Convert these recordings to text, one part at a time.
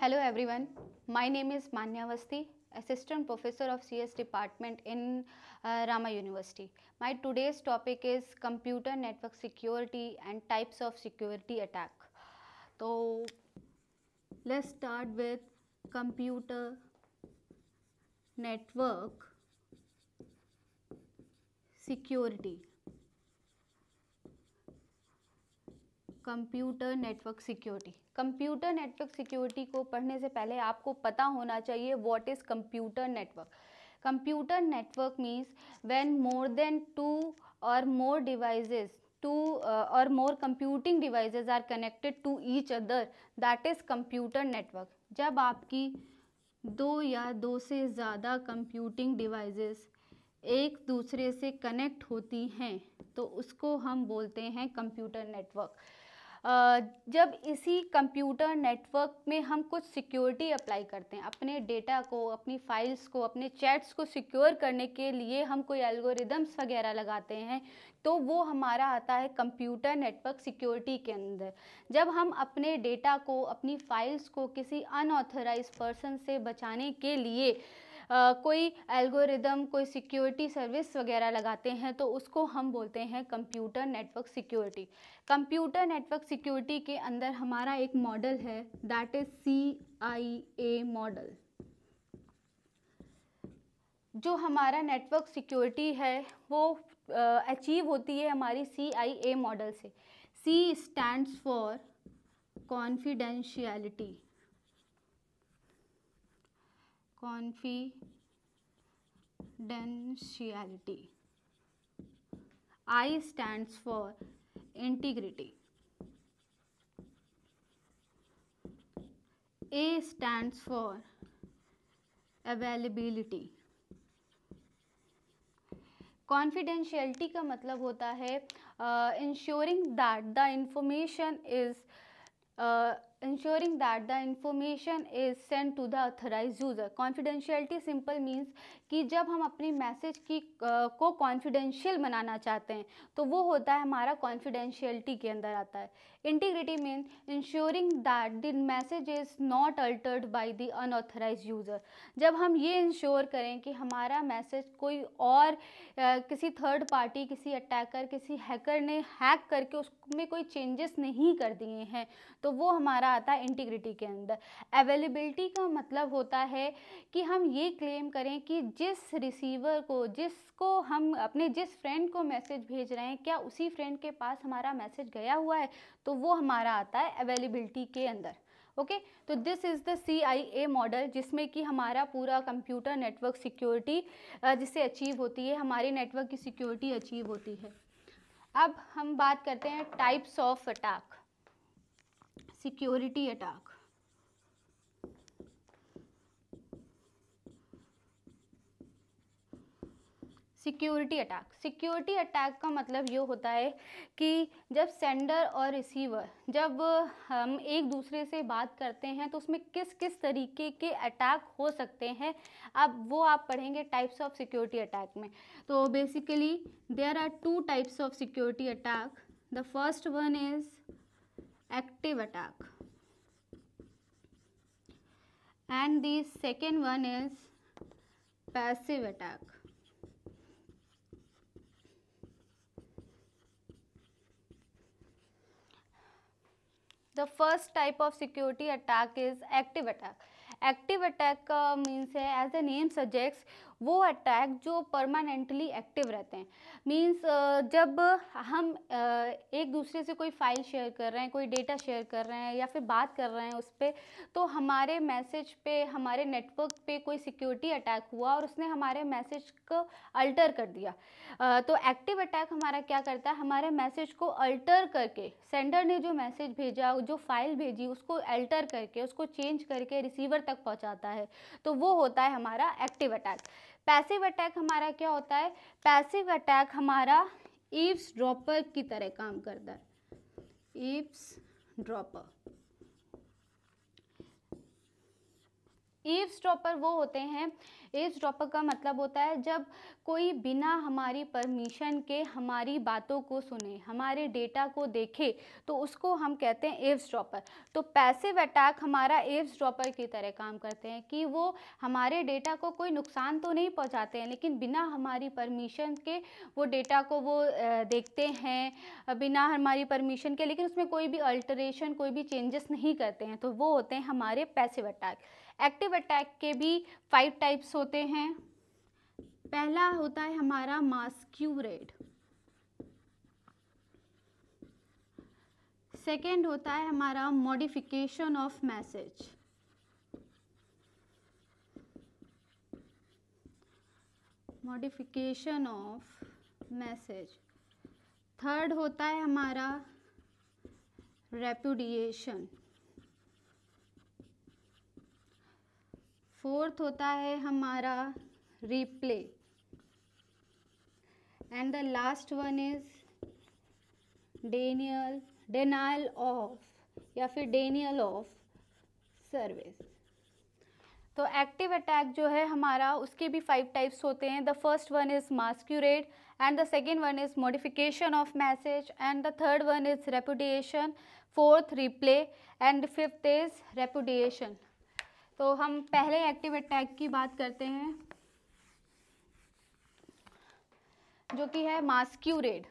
Hello everyone, my name is Manyavasti, Assistant Professor of CS Department in uh, Rama University. My today's topic is Computer Network Security and Types of Security Attack. So let's start with Computer Network Security. Computer network security computer network security को पढ़ने से पहले आपको पता होना चाहिए what is computer network computer network means when more than two or more devices two or more computing devices are connected to each other that is computer network जब आपकी दो या दो से ज़्यादा कंप्यूटिंग डिवाइसेस एक दूसरे से कनेक्ट होती हैं तो उसको हम बोलते हैं कंप्यूटर नेटवर्क जब इसी कंप्यूटर नेटवर्क में हम कुछ सिक्योरिटी अप्लाई करते हैं अपने डेटा को अपनी फाइल्स को अपने चैट्स को सिक्योर करने के लिए हम कोई एल्गोरिदम्स वगैरह लगाते हैं तो वो हमारा आता है कंप्यूटर नेटवर्क सिक्योरिटी के अंदर जब हम अपने डेटा को अपनी फाइल्स को किसी अनऑथराइज पर्सन से बचाने के लिए कोई एल्गोरिदम कोई सिक्योरिटी सर्विस वगैरह लगाते हैं तो उसको हम बोलते हैं computer network security computer network security के अंदर हमारा एक मॉडल है that is C I A model जो हमारा नेटवर्क सिक्योरिटी है वो अचीव होती है हमारी सी आई ए मॉडल से C stands for confidentiality confidentiality i stands for integrity a stands for availability confidentiality का मतलब होता है ensuring that the information is ensuring that the information is sent to the authorized user confidentiality simple means कि जब हम अपनी message की को कॉन्फिडेंशियल बनाना चाहते हैं तो वो होता है हमारा कॉन्फिडेंशियलिटी के अंदर आता है integrity mean ensuring that the message is not altered by the unauthorise user जब हम ये इंश्योर करें कि हमारा मैसेज कोई और आ, किसी थर्ड पार्टी किसी अटैकर किसी हैकर ने हैक करके उसमें कोई चेंजेस नहीं कर दिए हैं तो वो हमारा हमारा आता है इंटीग्रिटी के अंदर अवेलेबिलिटी का मतलब होता है कि हम ये क्लेम करें कि जिस रिसीवर को जिसको हम अपने जिस फ्रेंड को मैसेज भेज रहे हैं क्या उसी फ्रेंड के पास हमारा मैसेज गया हुआ है तो वो हमारा आता है अवेलेबिलिटी के अंदर ओके okay? तो this is the C I A model जिसमें कि हमारा पूरा कंप्यूटर नेटवर्क सिक्योरिटी जिससे अचीव होती है हमारे नेटवर्क की सिक्योरिटी अचीव होती है अब हम बात करते हैं types of attack security attack security attack security attack का मतलब ये होता है कि जब सेंडर और रिसीवर जब हम एक दूसरे से बात करते हैं तो उसमें किस किस तरीके के अटैक हो सकते हैं अब वो आप पढ़ेंगे टाइप्स ऑफ सिक्योरिटी अटैक में तो basically there are two types of security attack the first one is active attack and the second one is passive attack the first type of security attack is active attack active attack uh, means uh, as the name suggests वो attack जो permanently active रहते हैं means जब हम एक दूसरे से कोई फाइल शेयर कर रहे हैं कोई डेटा शेयर कर रहे हैं या फिर बात कर रहे हैं उस पर तो हमारे मैसेज पे हमारे नेटवर्क पे कोई सिक्योरिटी अटैक हुआ और उसने हमारे मैसेज को अल्टर कर दिया तो एक्टिव अटैक हमारा क्या करता है हमारे मैसेज को अल्टर करके सेंडर ने जो मैसेज भेजा जो फाइल भेजी उसको अल्टर करके उसको चेंज करके रिसीवर तक पहुंचाता है तो वो होता है हमारा एक्टिव अटैक पैसिव अटैक हमारा क्या होता है पैसिव अटैक हमारा ईव्स ड्रॉपर की तरह काम करता है ईव्स ड्रॉपर ईव ड्रॉपर वो होते हैं ईव स्ट्रॉपर का मतलब होता है जब कोई बिना हमारी परमिशन के हमारी बातों को सुने हमारे डेटा को देखे तो उसको हम कहते हैं ईव ड्रॉपर तो पैसिव अटैक हमारा ईव ड्रॉपर की तरह काम करते हैं कि वो हमारे डेटा को कोई नुकसान तो नहीं पहुंचाते हैं लेकिन बिना हमारी परमिशन के वो डेटा को वो देखते हैं बिना हमारी परमिशन के लेकिन उसमें कोई भी अल्टरेशन कोई भी चेंजेस नहीं करते हैं तो वो होते हैं हमारे पैसिव अटैक एक्टिव अटैक के भी फाइव टाइप्स होते हैं पहला होता है हमारा मास्क्यूरेड सेकेंड होता है हमारा modification of message modification of message third होता है हमारा रेपुडिएशन फोर्थ होता है हमारा replay and the last one is denial denial of या फिर डेनियल ऑफ सर्विस तो एक्टिव अटैक जो है हमारा उसके भी फाइव टाइप्स होते हैं the first one is masquerade and the second one is modification of message and the third one is repudiation fourth replay and fifth is repudiation तो हम पहले एक्टिव अटैक की बात करते हैं जो कि है मास्क्यूरेड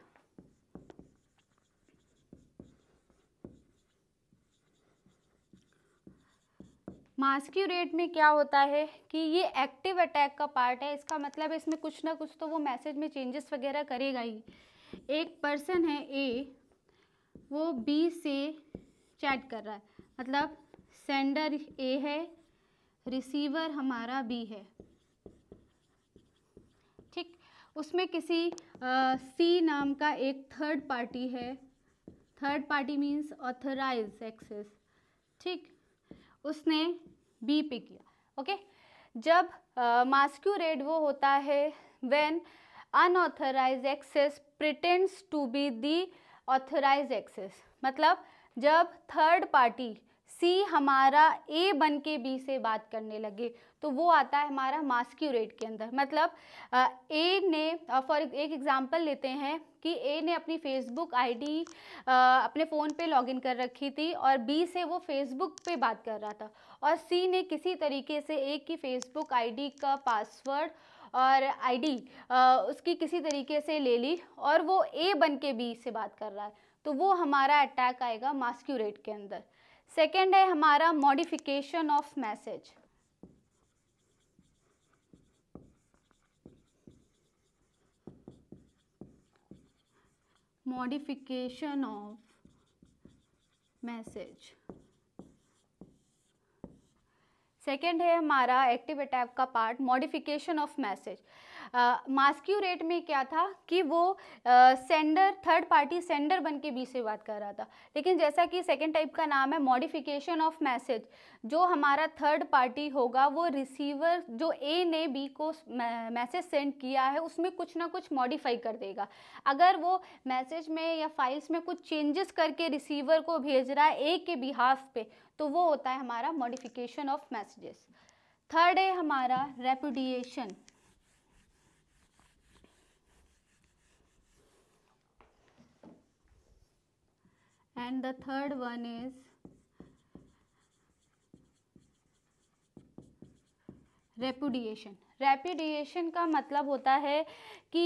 मास्क्यूरेट में क्या होता है कि ये एक्टिव अटैक का पार्ट है इसका मतलब है इसमें कुछ ना कुछ तो वो मैसेज में चेंजेस वगैरह करेगा ही एक पर्सन है ए वो बी से चैट कर रहा है मतलब सेंडर ए है रिसीवर हमारा बी है ठीक उसमें किसी सी नाम का एक थर्ड पार्टी है third party means authorize access ठीक उसने बी पे किया ओके जब uh, वो होता है when unauthorise access pretends to be the authorise access मतलब जब थर्ड पार्टी सी हमारा ए बन के बी से बात करने लगे तो वो आता है हमारा मास्क्यूरेट के अंदर मतलब ए ने फॉर एक एग्जांपल लेते हैं कि ए ने अपनी फेसबुक आईडी अपने फ़ोन पे लॉगिन कर रखी थी और बी से वो फेसबुक पे बात कर रहा था और सी ने किसी तरीके से ए की फेसबुक आईडी का पासवर्ड और आईडी उसकी किसी तरीके से ले ली और वो ए बन के बी से बात कर रहा है तो वो हमारा अटैक आएगा मास्क्यूरेट के अंदर सेकेंड है हमारा modification of message modification of message second है हमारा एक्टिव अटैप का part modification of message masquerade में क्या था कि वो सेंडर थर्ड पार्टी सेंडर बन के बीच से बात कर रहा था लेकिन जैसा कि सेकेंड टाइप का नाम है मॉडिफिकेशन ऑफ मैसेज जो हमारा थर्ड पार्टी होगा वो रिसीवर जो ए ने बी को मैसेज सेंड किया है उसमें कुछ ना कुछ मॉडिफाई कर देगा अगर वो मैसेज में या फाइल्स में कुछ चेंजेस करके रिसीवर को भेज रहा है ए के बिहाफ पे तो वो होता है हमारा मॉडिफिकेशन ऑफ मैसेजेस थर्ड है हमारा repudiation and the third one is repudiation repudiation का मतलब होता है कि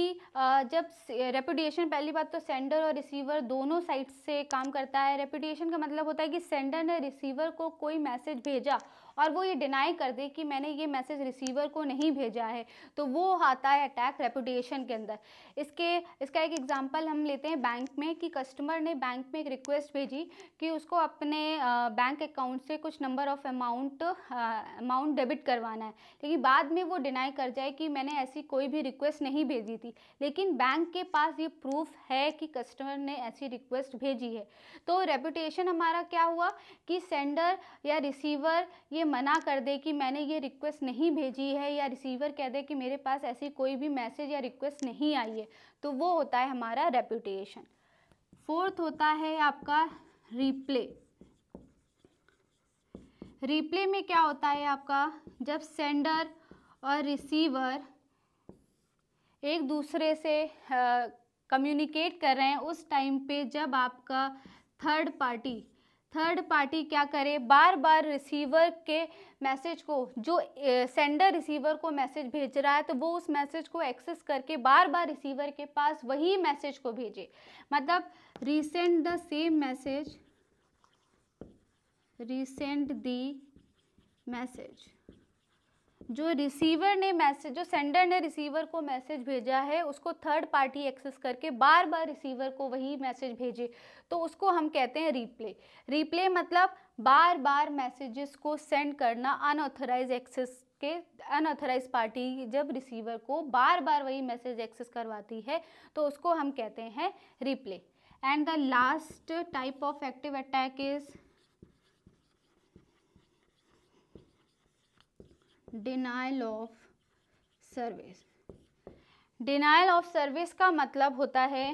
जब रेपुडिएशन पहली बात तो सेंडर और रिसीवर दोनों साइड से काम करता है रेपुडिएशन का मतलब होता है कि सेंडर ने रिसीवर को कोई मैसेज भेजा और वो ये डिनाई कर दे कि मैंने ये मैसेज रिसीवर को नहीं भेजा है तो वो आता है अटैक रेपुटेशन के अंदर इसके इसका एक एग्जाम्पल हम लेते हैं बैंक में कि कस्टमर ने बैंक में एक रिक्वेस्ट भेजी कि उसको अपने बैंक अकाउंट से कुछ number of amount amount debit करवाना है लेकिन बाद में वो डिनाई कर जाए कि मैंने ऐसी कोई भी रिक्वेस्ट नहीं भेजी थी लेकिन बैंक के पास ये प्रूफ है कि कस्टमर ने ऐसी रिक्वेस्ट भेजी है तो रेपुटेशन हमारा क्या हुआ कि सेंडर या रिसीवर ये मना कर दे कि मैंने ये रिक्वेस्ट नहीं भेजी है या रिसीवर कह दे कि मेरे पास ऐसी कोई भी मैसेज या रिक्वेस्ट नहीं आई है तो वो होता है हमारा रेपुटेशन फोर्थ होता है आपका रिप्ले रिप्ले में क्या होता है आपका जब सेंडर और रिसीवर एक दूसरे से कम्युनिकेट कर रहे हैं उस टाइम पे जब आपका थर्ड पार्टी थर्ड पार्टी क्या करे बार बार रिसीवर के मैसेज को जो सेंडर रिसीवर को मैसेज भेज रहा है तो वो उस मैसेज को एक्सेस करके बार बार रिसीवर के पास वही मैसेज को भेजे मतलब resend the same message resend the message जो रिसीवर ने मैसेज जो सेंडर ने रिसीवर को मैसेज भेजा है उसको थर्ड पार्टी एक्सेस करके बार बार रिसीवर को वही मैसेज भेजे तो उसको हम कहते हैं रीप्ले रीप्ले मतलब बार बार मैसेजेस को सेंड करना अनऑथराइज एक्सेस के अनऑथराइज पार्टी जब रिसीवर को बार बार वही मैसेज एक्सेस करवाती है तो उसको हम कहते हैं replay and the last type of active attack is denial of service denial of service का मतलब होता है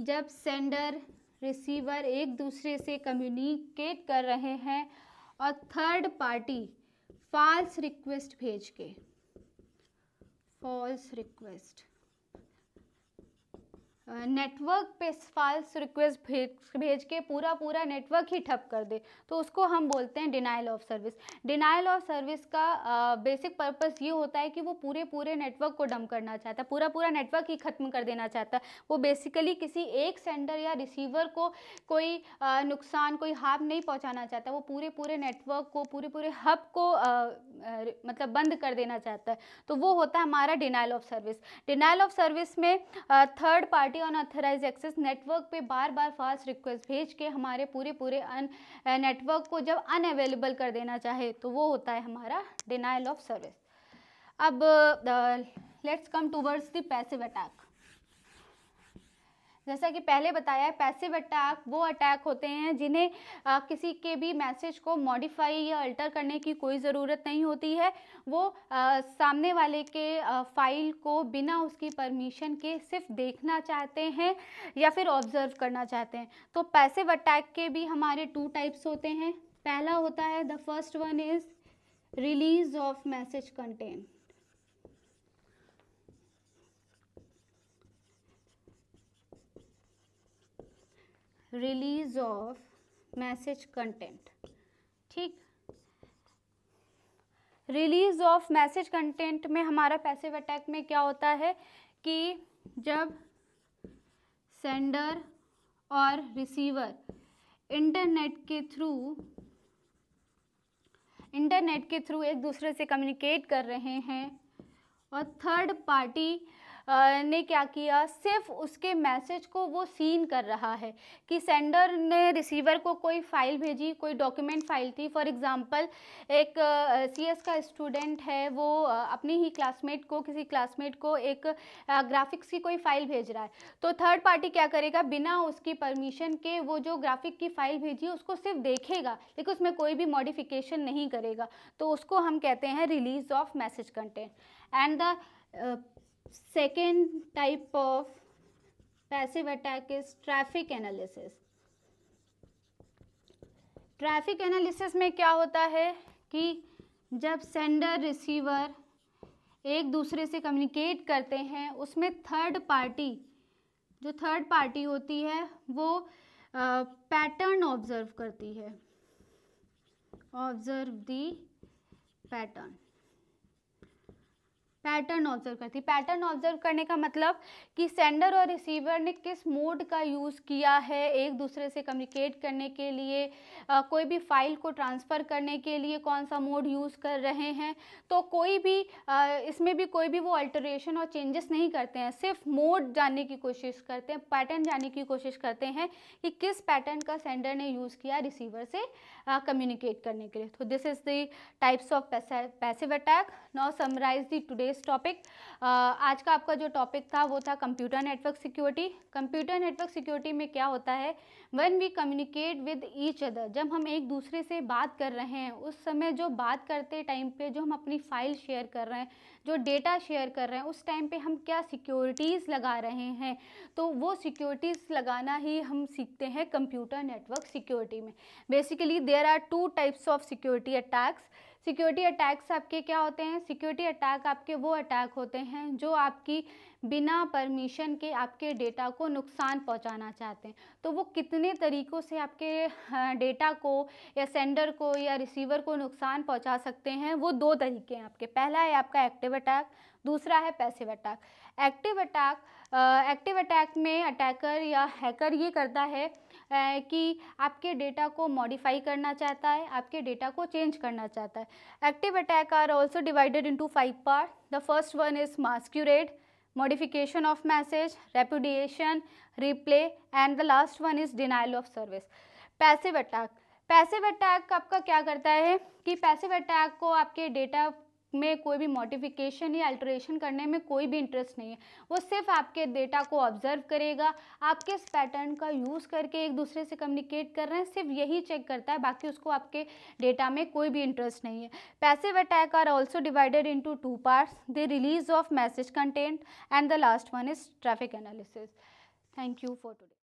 जब सेंडर रिसीवर एक दूसरे से कम्युनिकेट कर रहे हैं और थर्ड पार्टी फॉल्स रिक्वेस्ट भेज के फॉल्स रिक्वेस्ट नेटवर्क पे फाल्स रिक्वेस्ट भेज भेज के पूरा पूरा नेटवर्क ही ठप कर दे तो उसको हम बोलते हैं denial of service denial of service का बेसिक पर्पस ये होता है कि वो पूरे पूरे नेटवर्क को डम करना चाहता है पूरा पूरा नेटवर्क ही ख़त्म कर देना चाहता है वो बेसिकली किसी एक सेंडर या रिसीवर को कोई नुकसान कोई हार्म नहीं पहुँचाना चाहता वो पूरे पूरे नेटवर्क को पूरे पूरे हब को मतलब बंद कर देना चाहता है तो वो होता है हमारा denial of service denial of service में third party unauthorise access network पे बार बार फास्ट रिक्वेस्ट भेज के हमारे पूरे पूरे अन नेटवर्क को जब अनअवेलेबल कर देना चाहे तो वो होता है हमारा डिनाइल ऑफ सर्विस अब let's come towards the passive attack जैसा कि पहले बताया है पैसिव अटैक वो अटैक होते हैं जिन्हें किसी के भी मैसेज को मॉडिफाई या अल्टर करने की कोई ज़रूरत नहीं होती है वो आ, सामने वाले के आ, फाइल को बिना उसकी परमिशन के सिर्फ देखना चाहते हैं या फिर ऑब्ज़र्व करना चाहते हैं तो पैसिव अटैक के भी हमारे टू टाइप्स होते हैं पहला होता है the first one is release of message content release of message content ठीक रिलीज ऑफ मैसेज कंटेंट में हमारा पैसिव अटैक में क्या होता है कि जब सेंडर और रिसीवर इंटरनेट के थ्रू इंटरनेट के थ्रू एक दूसरे से कम्युनिकेट कर रहे हैं और थर्ड पार्टी ने क्या किया सिर्फ उसके मैसेज को वो सीन कर रहा है कि सेंडर ने रिसीवर को कोई फ़ाइल भेजी कोई डॉक्यूमेंट फाइल थी फॉर एग्ज़ाम्पल एक सीएस का स्टूडेंट है वो अपनी ही क्लासमेट को किसी क्लासमेट को एक ग्राफिक्स की कोई फ़ाइल भेज रहा है तो थर्ड पार्टी क्या करेगा बिना उसकी परमिशन के वो जो ग्राफिक की फ़ाइल भेजी है उसको सिर्फ देखेगा लेकिन उसमें कोई भी मॉडिफिकेशन नहीं करेगा तो उसको हम कहते हैं release of message content and the second type of passive attack is traffic analysis traffic analysis में क्या होता है कि जब सेंडर रिसीवर एक दूसरे से कम्युनिकेट करते हैं उसमें थर्ड पार्टी जो थर्ड पार्टी होती है वो पैटर्न ऑब्जर्व करती है observe the pattern pattern observe करती पैटर्न ऑब्जर्व करने का मतलब कि सेंडर और रिसीवर ने किस मोड का यूज़ किया है एक दूसरे से कम्युनिकेट करने के लिए आ, कोई भी फाइल को ट्रांसफ़र करने के लिए कौन सा मोड यूज़ कर रहे हैं तो कोई भी आ, इसमें भी कोई भी वो अल्टरेशन और चेंजेस नहीं करते हैं सिर्फ मोड जानने की कोशिश करते हैं पैटर्न जानने की कोशिश करते हैं कि किस पैटर्न का सेंडर ने यूज़ किया रिसीवर से कम्युनिकेट करने के लिए तो this is the types of passive attack now summarise the today's topic आज का आपका जो टॉपिक था वो था computer network security computer network security में क्या होता है when we communicate with each other जब हम एक दूसरे से बात कर रहे हैं उस समय जो बात करते टाइम पे जो हम अपनी फ़ाइल शेयर कर रहे हैं जो डेटा शेयर कर रहे हैं उस टाइम पे हम क्या सिक्योरिटीज़ लगा रहे हैं तो वो सिक्योरिटीज़ लगाना ही हम सीखते हैं कंप्यूटर नेटवर्क सिक्योरिटी में basically there are two types of security attacks security attacks आपके क्या होते हैं सिक्योरिटी अटैक आपके वो अटैक होते हैं जो आपकी बिना परमिशन के आपके डेटा को नुकसान पहुंचाना चाहते हैं तो वो कितने तरीक़ों से आपके हाँ, डेटा को या सेंडर को या रिसीवर को नुकसान पहुंचा सकते हैं वो दो तरीके हैं आपके पहला है आपका एक्टिव अटैक दूसरा है passive attack active attack active attack में अटैकर या हैकर ये करता है कि आपके डेटा को मॉडिफाई करना चाहता है आपके डेटा को चेंज करना चाहता है active attack are also divided into five part the first one is masquerade modification of message repudiation replay and the last one is denial of service passive attack passive attack आपका क्या करता है कि passive attack को आपके data में कोई भी मॉडिफिकेशन या अल्ट्रेशन करने में कोई भी इंटरेस्ट नहीं है वो सिर्फ आपके डेटा को ऑब्जर्व करेगा आप किस पैटर्न का यूज़ करके एक दूसरे से कम्युनिकेट कर रहे हैं सिर्फ यही चेक करता है बाकी उसको आपके डेटा में कोई भी इंटरेस्ट नहीं है passive attack are also divided into two parts the release of message content and the last one is traffic analysis thank you for today